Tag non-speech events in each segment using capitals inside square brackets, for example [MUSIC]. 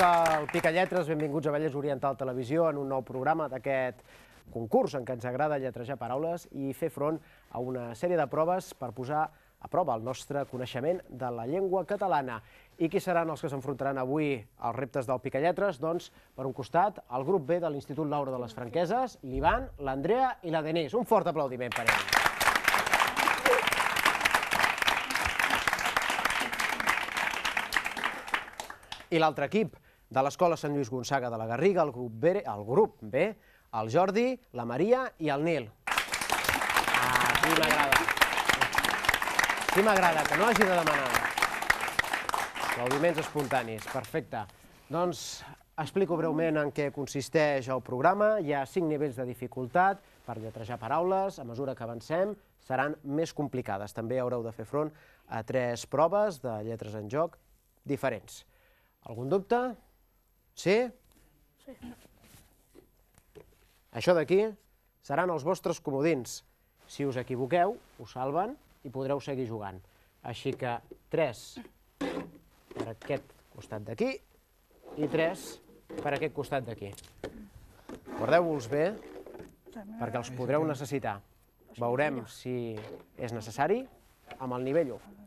al Picalletres, benvinguts a Vallès Oriental Televisió en un nou programa d'aquest concurs en què ens agrada lletrejar paraules i fer front a una sèrie de proves per posar a prova el nostre coneixement de la llengua catalana. I qui seran els que s'enfrontaran avui als reptes del Picalletres? Doncs, per un costat, el grup B de l'Institut Laura de les Franqueses, l'Ivan, l'Andrea i la Denise. Un fort aplaudiment per ells. i l'altre equip, de l'Escola Sant Lluís Gonçaga de la Garriga, el grup B, el, grup B, el Jordi, la Maria i el Nil. Ah, sí m'agrada. Sí m'agrada, que no hagi de demanar. Aplaudiments espontanis, perfecte. Doncs explico breument en què consisteix el programa. Hi ha cinc nivells de dificultat per lletrejar paraules. A mesura que avancem seran més complicades. També haureu de fer front a tres proves de lletres en joc diferents. Algun dubte? Sí? Sí. Això d'aquí seran els vostres comodins. Si us equivoqueu, us salven i podreu seguir jugant. Així que 3 per aquest costat d'aquí i 3 per aquest costat d'aquí. Guardeu-vos bé perquè els podreu necessitar. Veurem si és necessari amb el nivell 1.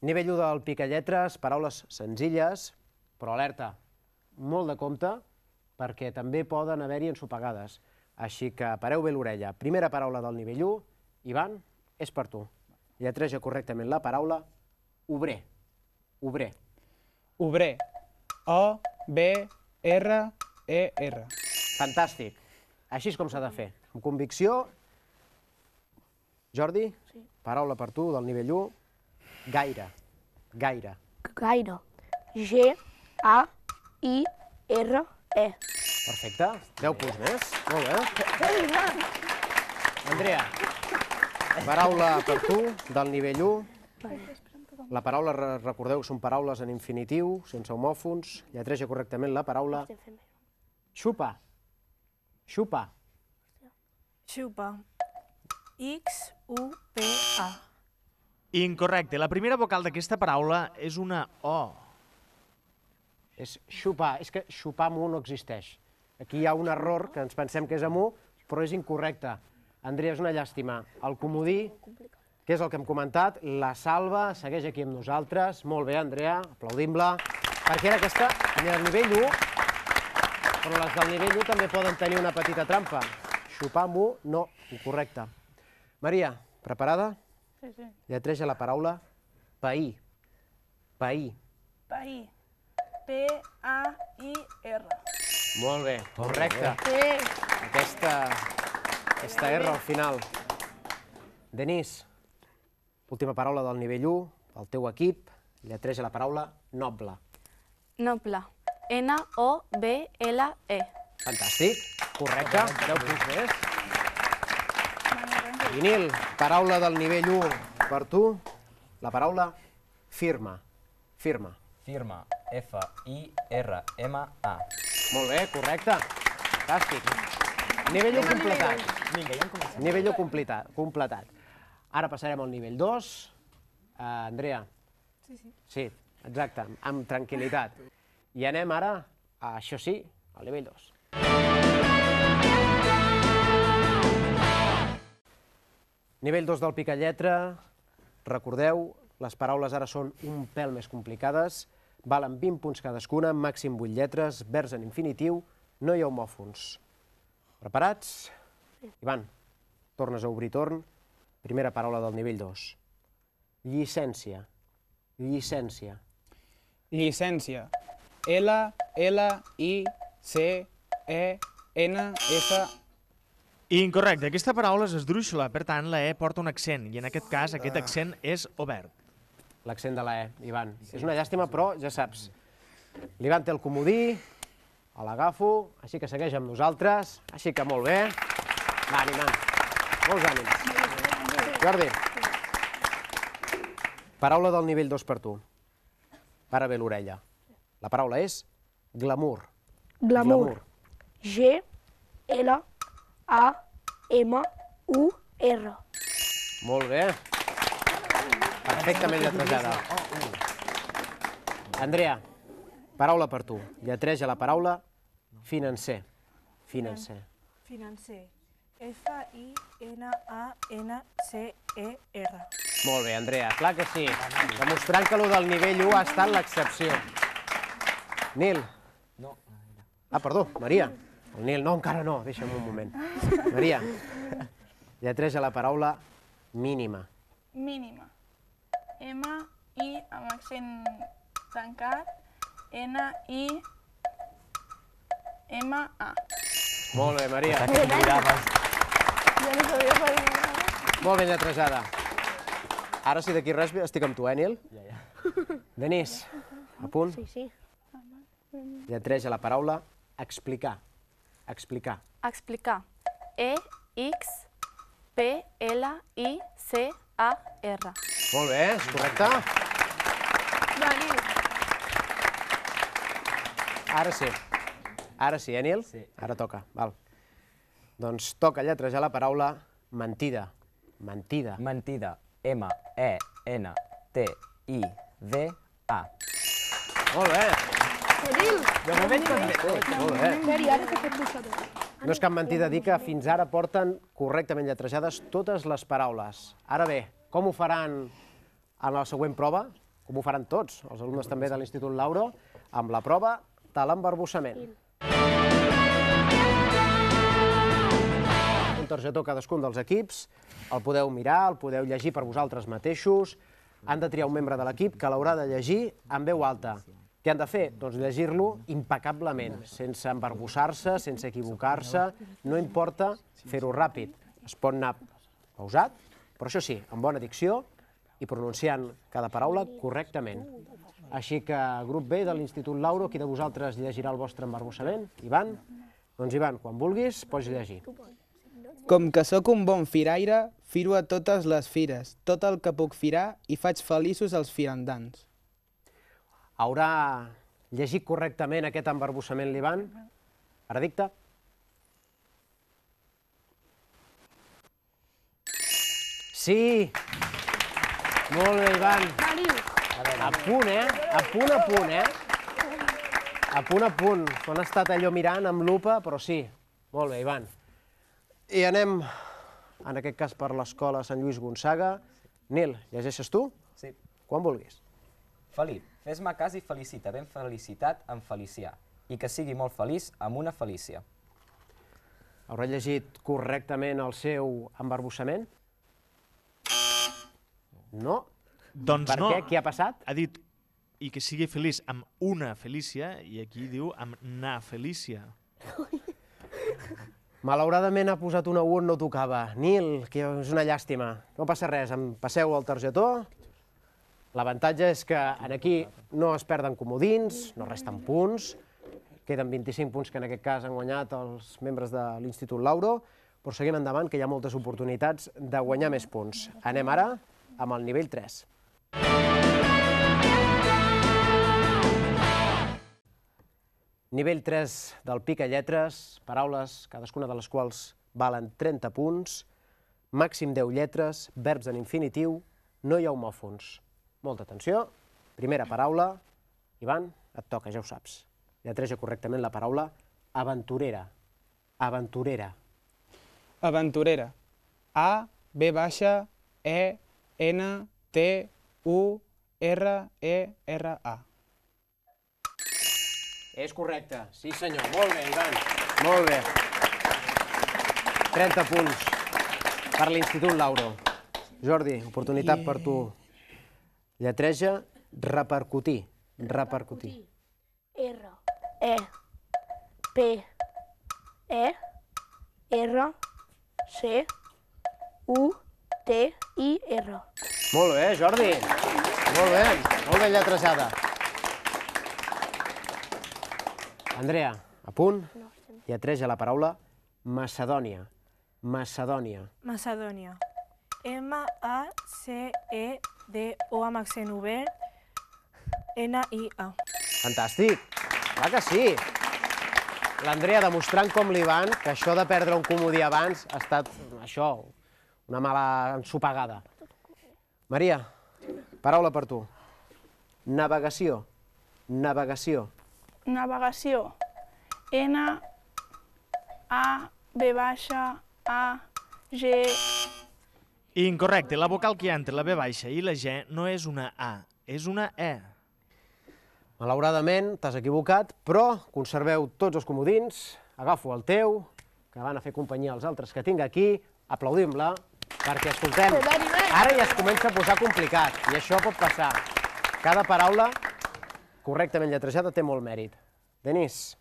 Nivell 1 del Picalletres, paraules senzilles, però alerta, molt de compte, perquè també poden haver-hi ensopegades. Així que pareu bé l'orella. Primera paraula del nivell 1, Ivan, és per tu. Lletreja correctament la paraula obrer. Obrer. Obrer. O-B-R-E-R. -E Fantàstic. Així és com s'ha de fer. Amb convicció. Jordi, sí. paraula per tu del nivell 1. Gaire. Gaire. Gaire. G-A-I-R-E. Perfecte. 10 punts més. Molt bé. Andrea, paraula per tu, del nivell 1. La paraula, recordeu, són paraules en infinitiu, sense homòfons. Lletreja correctament la paraula... Xupa. Xupa. Xupa. X-U-P-A. Incorrecte. La primera vocal d'aquesta paraula és una O. És xupar. És que xupar amb U no existeix. Aquí hi ha un error que ens pensem que és amb U, però és incorrecte. Andrea, és una llàstima. El comodí, que és el que hem comentat, la salva, segueix aquí amb nosaltres. Molt bé, Andrea, aplaudim-la. Perquè era aquesta, del nivell 1, però les del nivell 1 també poden tenir una petita trampa. Xupar amb U, no, incorrecte. Maria, preparada? Sí, sí. Lletreja la paraula paí. Paí. Paí. P-A-I-R. Molt bé, correcte. Sí. Aquesta, aquesta R al final. Denis, última paraula del nivell 1, el teu equip, lletreja la paraula noble. Noble. N-O-B-L-E. Fantàstic, correcte. 10 punts més. I Nil, paraula del nivell 1 per tu, la paraula firma. Firma. Firma. F-I-R-M-A. Molt bé, correcte. Fantàstic. Nivell 1 completat. Vinga, ja hem començat. Nivell 1 completat. completat. Ara passarem al nivell 2. Uh, eh, Andrea. Sí, sí. Sí, exacte, amb tranquil·litat. I anem ara, a, això sí, al nivell 2. Nivell 2 del pica lletra, recordeu, les paraules ara són un pèl més complicades, valen 20 punts cadascuna, màxim 8 lletres, vers en infinitiu, no hi ha homòfons. Preparats? Ivan, tornes a obrir torn. Primera paraula del nivell 2. Llicència. Llicència. Llicència. L, L, I, C, E, N, S, Incorrecte. Aquesta paraula és esdrúixola, per tant, la E porta un accent, i en aquest cas aquest ah. accent és obert. L'accent de la E, Ivan. Sí. És una llàstima, però ja saps, l'Ivan té el comodí, l'agafo, així que segueix amb nosaltres, així que molt bé. Va, animant. Molts ànims. Jordi, paraula del nivell 2 per tu. Para bé l'orella. La paraula és glamour. Glamour. glamour. G, L, a-M-U-R. Molt bé. Perfectament lletrejada. Andrea, paraula per tu. Lletreja la paraula financer. Financer. Financer. F-I-N-A-N-C-E-R. Molt bé, Andrea, clar que sí. Demostrant que allò del nivell 1 ha estat l'excepció. Nil. No. Ah, perdó, Maria. El Nil, no, encara no, deixa'm un moment. Maria, lletreja la paraula mínima. Mínima. M, I, amb accent tancat, N, I, M, A. Molt bé, Maria. Ja no sabia per Molt ben lletrejada. Ara, si d'aquí res, estic amb tu, eh, Nil? Ja, ja. Denís, a punt? Sí, sí. Lletreja la paraula explicar. Explicar. Explicar. E-X-P-L-I-C-A-R. Molt bé, és correcte. Ara sí. Ara sí, eh, Nil? Sí. Ara toca, val. Doncs toca lletrejar la paraula mentida. Mentida. Mentida. M-E-N-T-I-D-A. Molt bé. De No és cap mentida dir que fins ara porten correctament lletrejades totes les paraules. Ara bé, com ho faran en la següent prova? Com ho faran tots, els alumnes també de l'Institut Lauro, amb la prova de l'embarbussament. Un targetó cadascun dels equips, el podeu mirar, el podeu llegir per vosaltres mateixos, han de triar un membre de l'equip que l'haurà de llegir en veu alta. Què han de fer? Doncs llegir-lo impecablement, sense embarbussar-se, sense equivocar-se. No importa fer-ho ràpid. Es pot anar pausat, però això sí, amb bona dicció i pronunciant cada paraula correctament. Així que, grup B de l'Institut Lauro, qui de vosaltres llegirà el vostre embarbussament? Ivan? Doncs Ivan, quan vulguis, pots llegir. Com que sóc un bon firaire, firo a totes les fires, tot el que puc firar i faig feliços els firandans haurà llegit correctament aquest embarbussament l'Ivan? Veredicte? Sí! Molt bé, Ivan. A punt, eh? A punt, a punt, eh? A punt, a punt. On ha estat allò mirant amb lupa, però sí. Molt bé, Ivan. I anem, en aquest cas, per l'escola Sant Lluís Gonçaga. Nil, llegeixes tu? Sí. Quan vulguis. Felip, Fes-me cas i felicita ben felicitat en Felicià i que sigui molt feliç amb una Felícia. Haurà llegit correctament el seu embarbussament? No? Doncs per no. Per què? Què ha passat? Ha dit i que sigui feliç amb una Felícia i aquí diu amb na Felícia. [LAUGHS] Malauradament ha posat una U on no tocava. Nil, que és una llàstima. No passa res, em passeu el targetó L'avantatge és que en aquí no es perden comodins, no resten punts, queden 25 punts que en aquest cas han guanyat els membres de l'Institut Lauro, però seguim endavant, que hi ha moltes oportunitats de guanyar més punts. Anem ara amb el nivell 3. Nivell 3 del pic a lletres, paraules, cadascuna de les quals valen 30 punts, màxim 10 lletres, verbs en infinitiu, no hi ha homòfons. Molta atenció. Primera paraula. Ivan, et toca, ja ho saps. Lletreja correctament la paraula aventurera. Aventurera. Aventurera. A, B baixa, E, N, T, U, R, E, R, A. És correcte, sí senyor. Molt bé, Ivan. Molt bé. 30 punts per l'Institut Lauro. Jordi, oportunitat yeah. per tu Lletreja repercutir. Repercutir. R, E, P, E, R, C, U, T, I, R. Molt bé, Jordi. Molt bé, molt ben lletrejada. Andrea, a punt? Lletreja la paraula Macedònia. Macedònia. Macedònia. M-A-C-E-D-O-N-I-A. D, O amb accent obert, N, I, A. Fantàstic! Clar que sí! L'Andrea demostrant com li van que això de perdre un comodí abans ha estat, això, una mala ensopegada. Maria, paraula per tu. Navegació. Navegació. Navegació. N, A, B baixa, A, G, Incorrecte, la vocal que hi ha entre la B baixa i la G no és una A, és una E. Malauradament, t'has equivocat, però conserveu tots els comodins, agafo el teu, que van a fer companyia als altres que tinc aquí, aplaudim-la, perquè, escoltem, ara ja es comença a posar complicat, i això pot passar. Cada paraula correctament lletrejada té molt mèrit. Denis,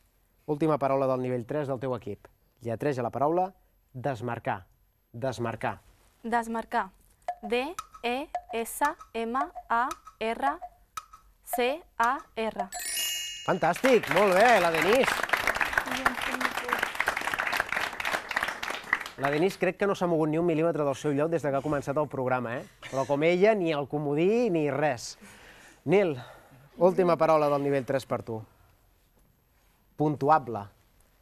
última paraula del nivell 3 del teu equip. Lletreja la paraula desmarcar. Desmarcar. Desmarcar. D, E, S, M, A, R, C, A, R. Fantàstic, molt bé, la Denís. La Denís crec que no s'ha mogut ni un mil·límetre del seu lloc des de que ha començat el programa, eh? Però com ella, ni el comodí ni res. Nil, última paraula del nivell 3 per tu. Puntuable.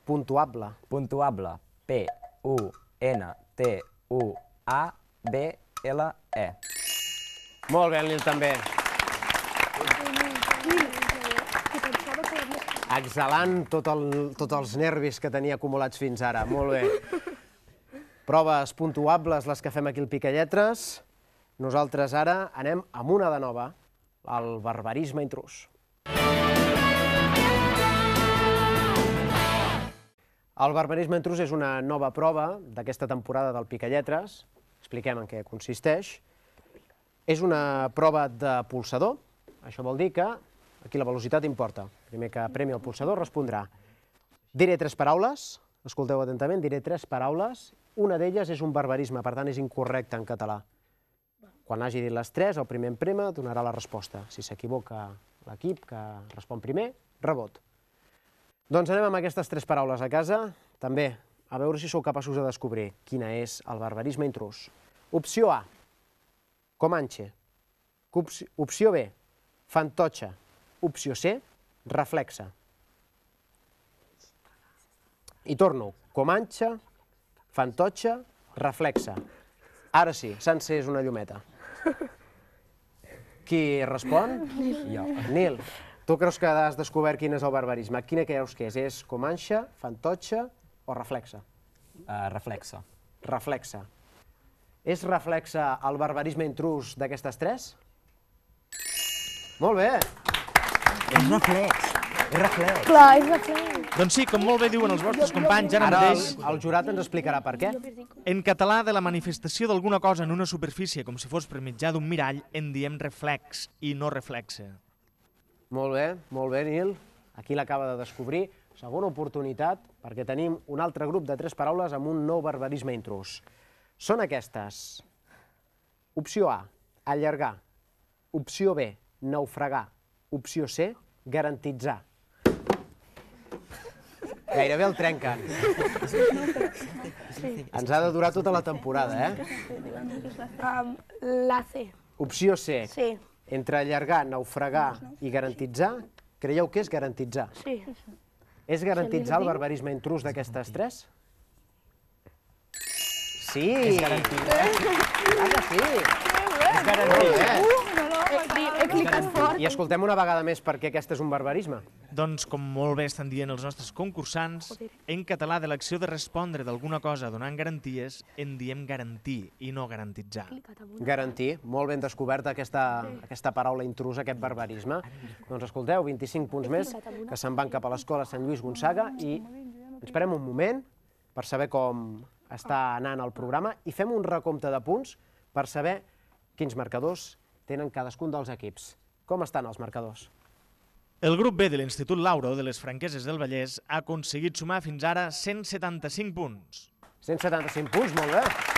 Puntuable. Puntuable. P-U-N-T-U-A-B-L-E. A-B-L-E. Molt bé, Lil, també. Exhalant tot el, tots els nervis que tenia acumulats fins ara. Molt bé. Proves puntuables, les que fem aquí al Picalletres. Nosaltres ara anem amb una de nova, el barbarisme intrus. El barbarisme intrus és una nova prova d'aquesta temporada del Picalletres, expliquem en què consisteix. És una prova de pulsador, això vol dir que aquí la velocitat importa. Primer que premi el pulsador respondrà. Diré tres paraules, escolteu atentament, diré tres paraules, una d'elles és un barbarisme, per tant és incorrecte en català. Quan hagi dit les tres, el primer emprema prema donarà la resposta. Si s'equivoca l'equip que respon primer, rebot. Doncs anem amb aquestes tres paraules a casa. També a veure si sou capaços de descobrir quina és el barbarisme intrus. Opció A, Comanche. Opció B, Fantotxa. Opció C, Reflexa. I torno. Comanche, Fantotxa, Reflexa. Ara sí, sense és una llumeta. Qui respon? Jo. Nil, tu creus que has descobert quin és el barbarisme. Quina creus que és? És Comanxa, Fantotxa, o reflexa? Uh, reflexa. Reflexa. És reflexa el barbarisme intrus d'aquestes tres? Molt bé! És reflex. És reflex. Clar, és reflex. Doncs sí, com molt bé diuen els vostres companys, ara, ara mateix... El, el jurat ens explicarà per què. En català, de la manifestació d'alguna cosa en una superfície, com si fos per mitjà d'un mirall, en diem reflex i no reflexe. Molt bé, molt bé, Nil. Aquí l'acaba de descobrir segona oportunitat, perquè tenim un altre grup de tres paraules amb un nou barbarisme intrus. Són aquestes. Opció A, allargar. Opció B, naufragar. Opció C, garantitzar. Gairebé el trenquen. Ens ha de durar tota la temporada, eh? la C. Opció C. Sí. Entre allargar, naufragar i garantitzar, creieu que és garantitzar? Sí. És garantitzar el barbarisme intrus d'aquestes tres? Sí! És garantir. Ara sí! És garantit, eh? He, clicat fort. I escoltem una vegada més perquè aquest és un barbarisme. Doncs, com molt bé estan dient els nostres concursants, en català de l'acció de respondre d'alguna cosa donant garanties, en diem garantir i no garantitzar. Garantir, molt ben descoberta aquesta, aquesta paraula intrusa, aquest barbarisme. Doncs escolteu, 25 punts més que se'n van cap a l'escola Sant Lluís Gonçaga i ens un moment per saber com està anant el programa i fem un recompte de punts per saber quins marcadors tenen cadascun dels equips. Com estan els marcadors? El grup B de l'Institut Lauro de les Franqueses del Vallès ha aconseguit sumar fins ara 175 punts. 175 punts, molt bé.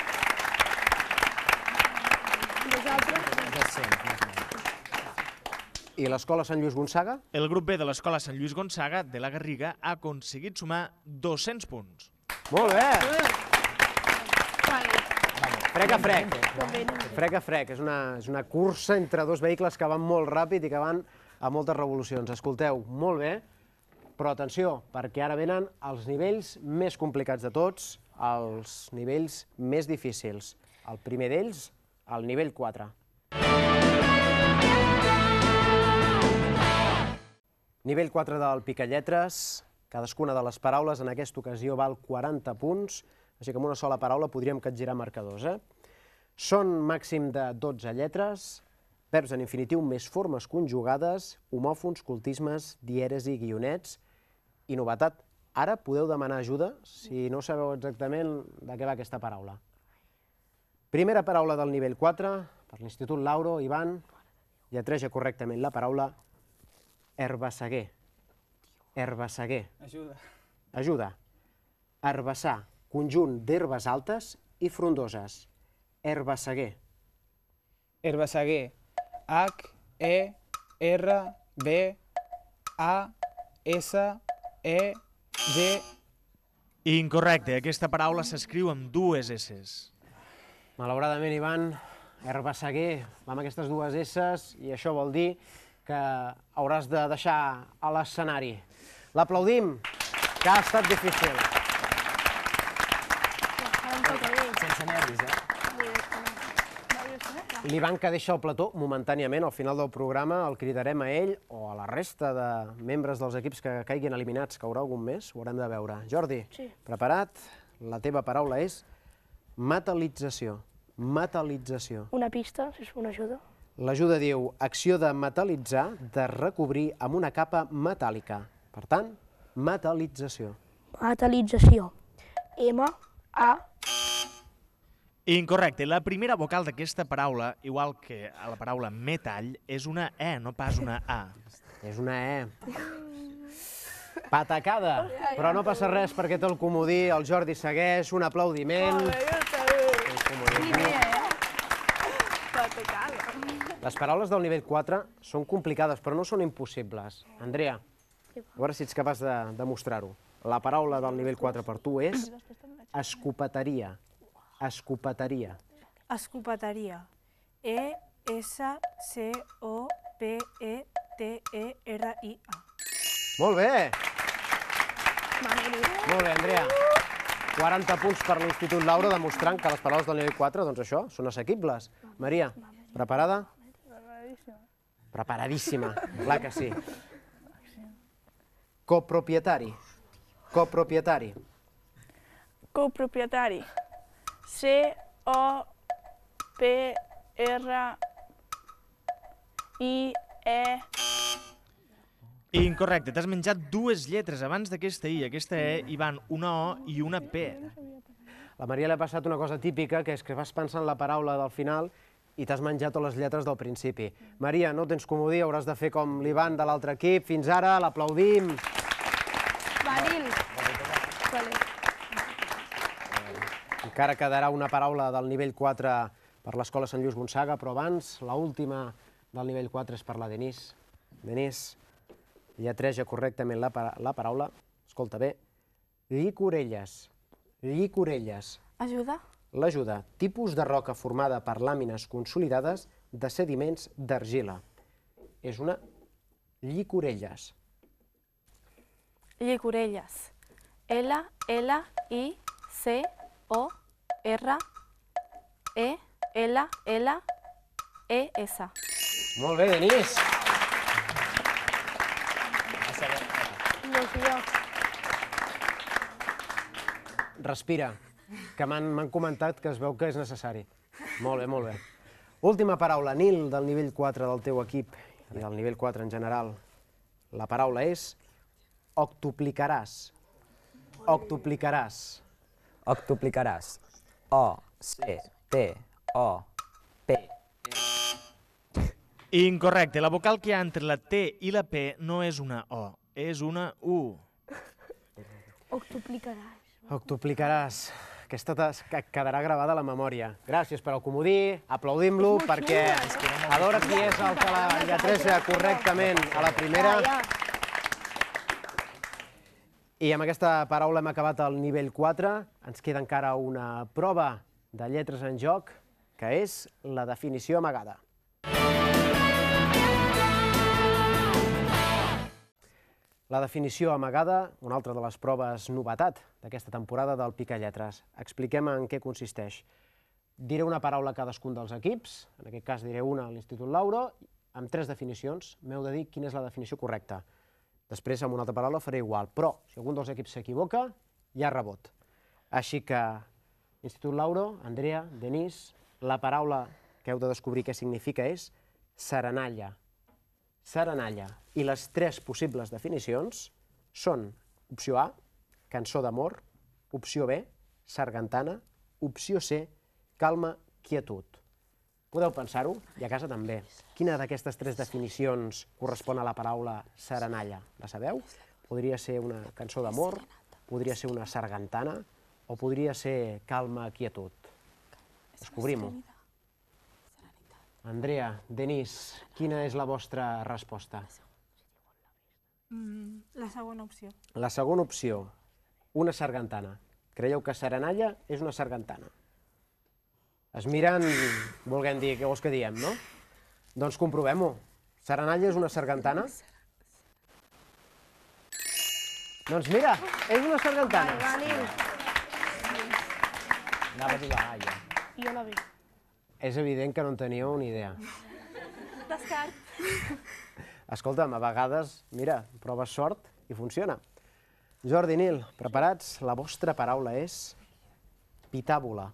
I l'Escola Sant Lluís Gonçaga? El grup B de l'Escola Sant Lluís Gonçaga de la Garriga ha aconseguit sumar 200 punts. Molt bé! Molt bé. Frec a frec. Frec a frec. És una, és una cursa entre dos vehicles que van molt ràpid i que van a moltes revolucions. Escolteu, molt bé, però atenció, perquè ara venen els nivells més complicats de tots, els nivells més difícils. El primer d'ells, el nivell 4. Nivell 4 del Picalletres, cadascuna de les paraules en aquesta ocasió val 40 punts, així que amb una sola paraula podríem capgirar marcadors. Eh? Són màxim de 12 lletres, verbs en infinitiu més formes conjugades, homòfons, cultismes, i guionets i novetat. Ara podeu demanar ajuda si no sabeu exactament de què va aquesta paraula. Primera paraula del nivell 4, per l'Institut Lauro, Ivan, lletreja correctament la paraula herbassaguer. Herbassaguer. Ajuda. Ajuda. Herbassar. Conjunt d'herbes altes i frondoses. Herba Herba Seguer. H, E, R, B, A, S, E, G... Incorrecte. Aquesta paraula s'escriu amb dues S's. Malauradament, Ivan, herba va amb aquestes dues S's i això vol dir que hauràs de deixar a l'escenari. L'aplaudim, que ha estat difícil. van que deixa el plató momentàniament, al final del programa el cridarem a ell o a la resta de membres dels equips que caiguin eliminats, caurà algun més, ho haurem de veure. Jordi, sí. preparat? La teva paraula és metalització. Metalització. Una pista, si és una ajuda. L'ajuda diu acció de metalitzar, de recobrir amb una capa metàl·lica. Per tant, metalització. Metalització. M-A-T-A-L-I-T-Z-A. Incorrecte. La primera vocal d'aquesta paraula, igual que a la paraula metall, és una E, no pas una A. És una E. Patacada. Però no passa res perquè té el comodí, el Jordi segueix, un aplaudiment. Eh? Les paraules del nivell 4 són complicades, però no són impossibles. Andrea, a veure si ets capaç de demostrar-ho. La paraula del nivell 4 per tu és escopeteria. Escopeteria. Escopeteria. E-S-C-O-P-E-T-E-R-I-A. E, e, Molt bé! Molt bé, Andrea. 40 punts per l'Institut Laura, demostrant que les paraules del nivell 4, doncs això, són assequibles. Maria, preparada? Preparadíssima. Preparadíssima, clar que sí. Copropietari. Copropietari. Copropietari. C-O-P-R-I-E... Incorrecte, t'has menjat dues lletres abans d'aquesta I. Aquesta E hi van una O i una P. La Maria li ha passat una cosa típica, que és que vas pensant la paraula del final i t'has menjat totes les lletres del principi. Maria, no tens comodí, hauràs de fer com l'Ivan de l'altre equip. Fins ara, l'aplaudim. que ara quedarà una paraula del nivell 4 per l'Escola Sant Lluís Gonçaga, però abans l'última última del nivell 4 és per la Denís. Denís, lletreja correctament la, la paraula, escolta bé, llicorelles, llicorelles. Ajuda? L'ajuda, tipus de roca formada per làmines consolidades de sediments d'argila. És una llicorelles. Llicorelles. l l i c o r l R, E, L, L, E, S. Molt bé, Denís. Respira, que m'han comentat que es veu que és necessari. Molt bé, molt bé. Última paraula, Nil, del nivell 4 del teu equip i del nivell 4 en general. La paraula és octuplicaràs. Octuplicaràs. Octuplicaràs. A, C, T, O, P. E. Incorrecte. La vocal que hi ha entre la T i la P no és una O, és una U. Octuplicaràs. Octuplicaràs. Aquesta que quedarà gravada a la memòria. Gràcies per al comodí, aplaudim-lo, perquè a veure qui és el que la lletreja eh, correctament a la primera. I amb aquesta paraula hem acabat el nivell 4. Ens queda encara una prova de lletres en joc, que és la definició amagada. La definició amagada, una altra de les proves novetat d'aquesta temporada del Pica Lletres. Expliquem en què consisteix. Diré una paraula a cadascun dels equips, en aquest cas diré una a l'Institut Lauro, amb tres definicions. M'heu de dir quina és la definició correcta. Després, amb una altra paraula, faré igual. Però, si algun dels equips s'equivoca, hi ha rebot. Així que, Institut Lauro, Andrea, Denís, la paraula que heu de descobrir què significa és serenalla. Serenalla. I les tres possibles definicions són opció A, cançó d'amor, opció B, sargantana, opció C, calma, quietud. Podeu pensar-ho, i a casa també. Quina d'aquestes tres definicions correspon a la paraula serenalla? La sabeu? Podria ser una cançó d'amor, podria ser una sargantana, o podria ser calma, quietud. Descobrim-ho. Andrea, Denis, quina és la vostra resposta? Mm, la segona opció. La segona opció, una sargantana. Creieu que serenalla és una sargantana? es miren, volguem dir, què vols que diem, no? Doncs comprovem-ho. Serenalla és una sargantana? Doncs mira, és una sargantana. Va, anem. Anava a jugar, ja. Jo la vi. És evident que no en teníeu ni idea. Descart. Escolta'm, a vegades, mira, proves sort i funciona. Jordi Nil, preparats? La vostra paraula és pitàbola.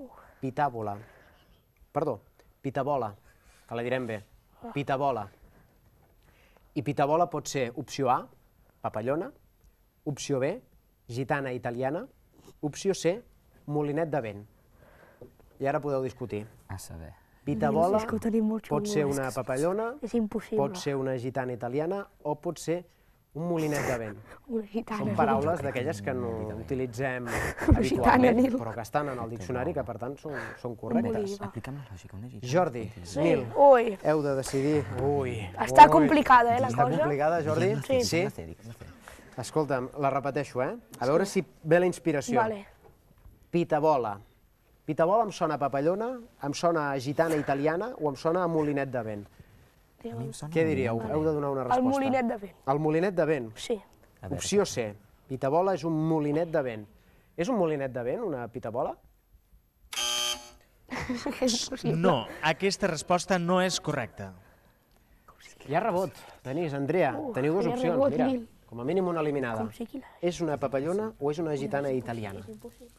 Uf pitàbola. Perdó, pitabola, que la direm bé. Pitabola. I pitabola pot ser opció A, papallona, opció B, gitana italiana, opció C, molinet de vent. I ara podeu discutir. A saber. Pitabola pot ser una papallona, és, pot ser una gitana italiana o pot ser un molinet de vent. Una gitana. Són paraules d'aquelles que no utilitzem habitualment, però que estan en el diccionari, que per tant són, són correctes. Aplica'm la lògica, una gitana. Jordi, sí. Nil, Ui. heu de decidir. Ui. Està Ui. complicada, eh, la Està cosa. Està complicada, Jordi? Sí. sí. Escolta'm, la repeteixo, eh? A veure si ve la inspiració. Vale. Pitabola. Pitabola em sona a papallona, em sona a gitana italiana o em sona a molinet de vent. Què diríeu? Heu de donar una resposta. El molinet de vent. El molinet de vent? Sí. Opció C. Pitabola és un molinet de vent. És un molinet de vent, una pitabola? [LAUGHS] No, aquesta resposta no és correcta. Hi ha rebot. Tenís, Andrea, teniu dues opcions. Mira, com a mínim una eliminada. És una papallona o és una gitana italiana? És impossible.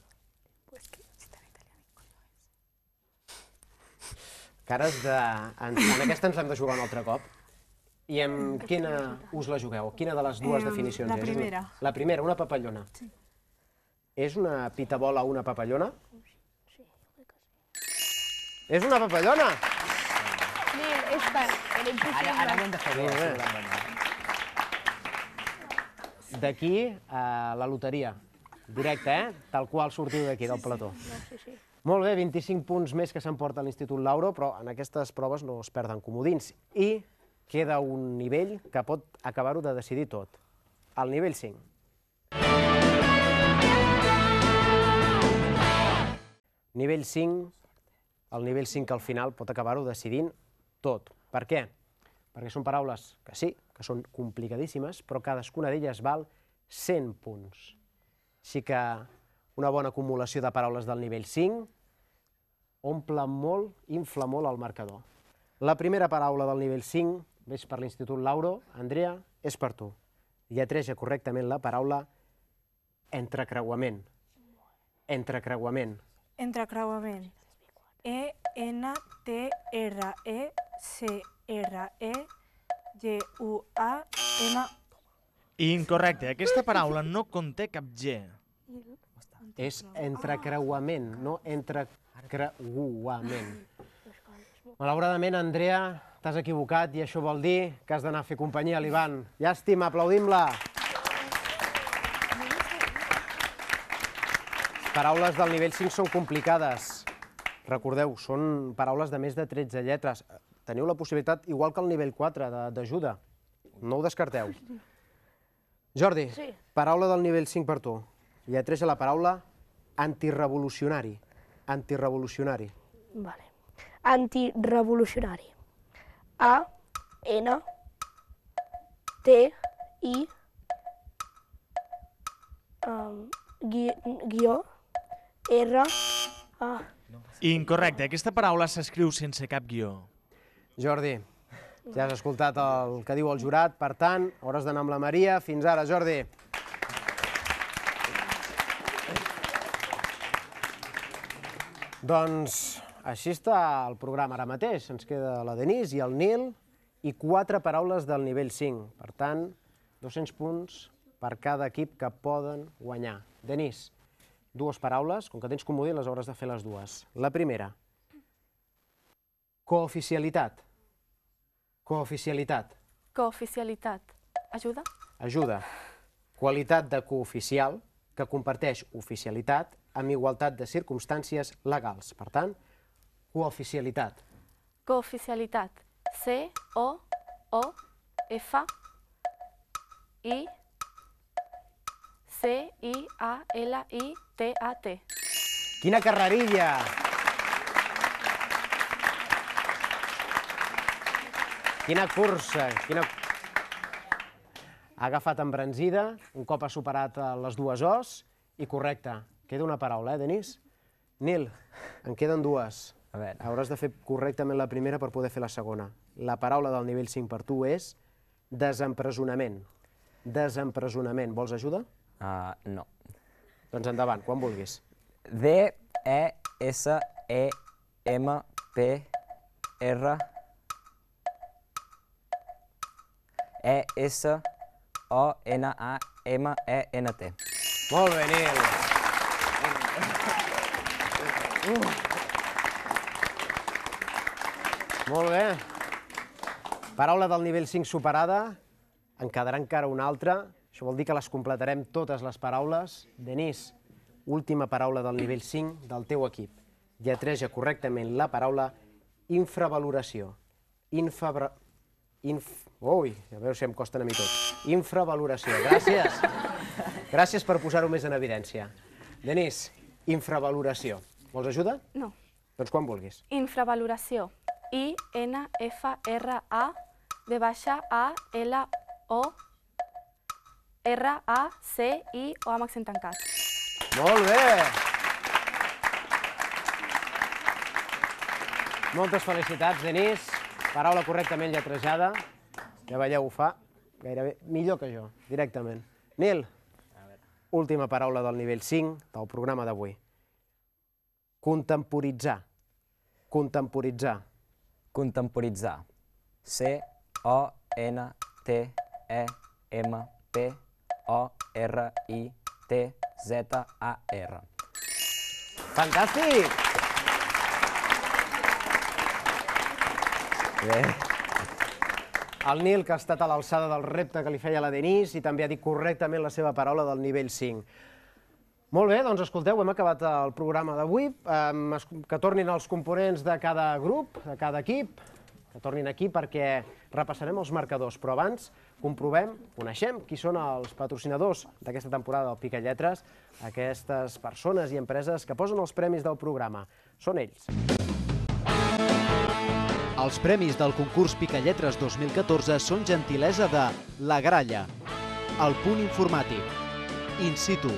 Cares de... En, en aquesta ens hem de jugar un altre cop. I amb quina us la jugueu? Quina de les dues eh, definicions la és? La primera. la primera, una papallona. Sí. És una pitabola o una papallona? Sí, És una papallona! Sí, és per... Ara, ara ho hem de fer bé. Sí, eh? D'aquí, eh, la loteria. Directe, eh? Tal qual sortiu d'aquí, del plató. Sí, sí, sí. Molt bé, 25 punts més que s'emporta l'Institut Lauro, però en aquestes proves no es perden comodins. I queda un nivell que pot acabar-ho de decidir tot, el nivell 5. Nivell 5, el nivell 5 al final pot acabar-ho decidint tot. Per què? Perquè són paraules que sí, que són complicadíssimes, però cadascuna d'elles val 100 punts. Així que una bona acumulació de paraules del nivell 5, omple molt, infla molt el marcador. La primera paraula del nivell 5, més per l'Institut Lauro, Andrea, és per tu. Lletreja correctament la paraula entrecreuament. Entrecreuament. Entrecreuament. E, E-N-T-R-E-C-R-E-G-U-A-M. Incorrecte. Aquesta paraula no conté cap G. És entrecreuament, ah, no entrecreuament. Malauradament, Andrea, t'has equivocat i això vol dir que has d'anar a fer companyia a l'Ivan. Llàstima, aplaudim-la. Paraules del nivell 5 són complicades. Recordeu, són paraules de més de 13 lletres. Teniu la possibilitat, igual que al nivell 4, d'ajuda. No ho descarteu. Jordi, sí. paraula del nivell 5 per tu a la paraula antirevolucionari. Antirevolucionari. Vale. Antirevolucionari. A, N, T, I, um, gui, guió, R, A. Incorrecte, aquesta paraula s'escriu sense cap guió. Jordi, ja has escoltat el que diu el jurat, per tant, hores d'anar amb la Maria. Fins ara, Jordi. Doncs així està el programa ara mateix. Ens queda la Denís i el Nil i quatre paraules del nivell 5. Per tant, 200 punts per cada equip que poden guanyar. Denís, dues paraules, com que tens comodí, les hores de fer les dues. La primera, cooficialitat. Cooficialitat. Cooficialitat. Ajuda? Ajuda. Qualitat de cooficial que comparteix oficialitat amb igualtat de circumstàncies legals. Per tant, cooficialitat. Cooficialitat. C-O-O-F-I C-I-A-L-I-T-A-T. Quina carrerilla! Quina cursa, quina... Ha agafat embranzida, un cop ha superat eh, les dues os, i correcte, Queda una paraula, eh, Denis? Nil, en queden dues. A veure. Hauràs de fer correctament la primera per poder fer la segona. La paraula del nivell 5 per tu és desempresonament. Desempresonament. Vols ajuda? Uh, no. Doncs endavant, quan vulguis. D-E-S-E-M-P-R E-S-O-N-A-M-E-N-T. Molt bé, Nil. Molt bé. Paraula del nivell 5 superada. En quedarà encara una altra. Això vol dir que les completarem totes les paraules. Denís, última paraula del nivell 5 del teu equip. Lletreja correctament la paraula infravaloració. Infra... Inf... Ui, a veure si em costa una mi tot. Infravaloració. Gràcies. Gràcies per posar-ho més en evidència. Denís, Infravaloració. Vols ajuda? No. Doncs quan vulguis. Infravaloració. I-N-F-R-A de baixa A-L-O-R-A-C-I o amb accent tancat. Molt bé! Moltes felicitats, Denís. Paraula correctament lletrejada. Ja veieu, ho fa gairebé millor que jo, directament. Nil, Última paraula del nivell 5 del programa d'avui. Contemporitzar. Contemporitzar. Contemporitzar. C-O-N-T-E-M-P-O-R-I-T-Z-A-R. Fantàstic! Bé. El Nil, que ha estat a l'alçada del repte que li feia la Denís i també ha dit correctament la seva paraula del nivell 5. Molt bé, doncs escolteu, hem acabat el programa d'avui. que tornin els components de cada grup, de cada equip, que tornin aquí perquè repassarem els marcadors, però abans comprovem, coneixem qui són els patrocinadors d'aquesta temporada del Pica Lletres, aquestes persones i empreses que posen els premis del programa. Són ells. Els premis del concurs Picalletres 2014 són gentilesa de La Gralla, El Punt Informàtic, In Situ,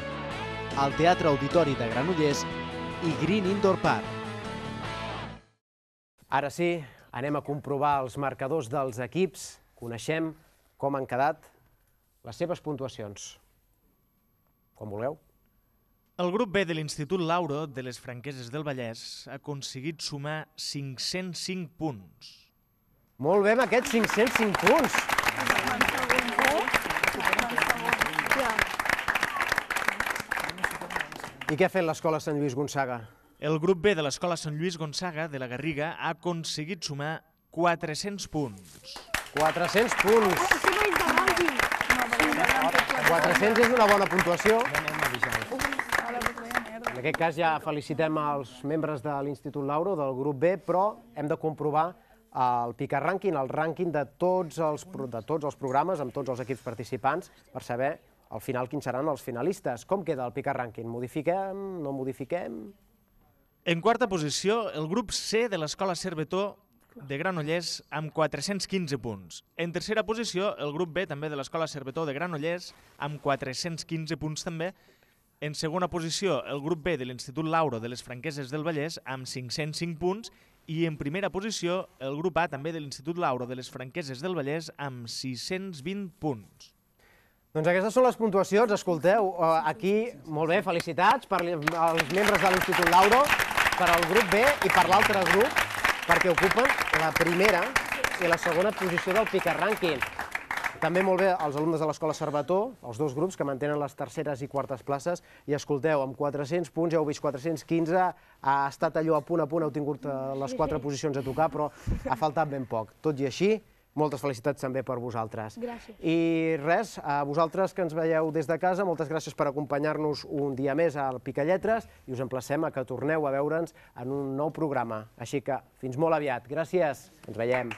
el Teatre Auditori de Granollers i Green Indoor Park. Ara sí, anem a comprovar els marcadors dels equips, coneixem com han quedat les seves puntuacions. Com vulgueu. El grup B de l'Institut Lauro de les Franqueses del Vallès ha aconseguit sumar 505 punts. Molt bé amb aquests 505 punts. I què ha fet l'escola Sant Lluís Gonçaga? El grup B de l'escola Sant Lluís Gonçaga de la Garriga ha aconseguit sumar 400 punts. 400 punts. 400 és una bona puntuació. En aquest cas ja felicitem els membres de l'Institut Lauro del grup B, però hem de comprovar el Pica Ranking, el rànquing de tots els de tots els programes amb tots els equips participants per saber al final quins seran els finalistes. Com queda el Pica Ranking? Modifiquem? No modifiquem? En quarta posició, el grup C de l'Escola Cervetó de Granollers amb 415 punts. En tercera posició, el grup B també de l'Escola Cervetó de Granollers amb 415 punts també, en segona posició, el grup B de l'Institut Lauro de les Franqueses del Vallès amb 505 punts i en primera posició, el grup A també de l'Institut Lauro de les Franqueses del Vallès amb 620 punts. Doncs aquestes són les puntuacions, escolteu, eh, aquí, molt bé, felicitats per als membres de l'Institut Lauro, per al grup B i per l'altre grup, perquè ocupen la primera i la segona posició del Ranking. També molt bé els alumnes de l'Escola Cervató, els dos grups que mantenen les terceres i quartes places, i escolteu, amb 400 punts, ja heu vist 415, ha estat allò a punt a punt, heu tingut eh, les quatre posicions a tocar, però ha faltat ben poc. Tot i així, moltes felicitats també per vosaltres. Gràcies. I res, a vosaltres que ens veieu des de casa, moltes gràcies per acompanyar-nos un dia més al Picalletres i us emplacem a que torneu a veure'ns en un nou programa. Així que fins molt aviat. Gràcies. Ens veiem.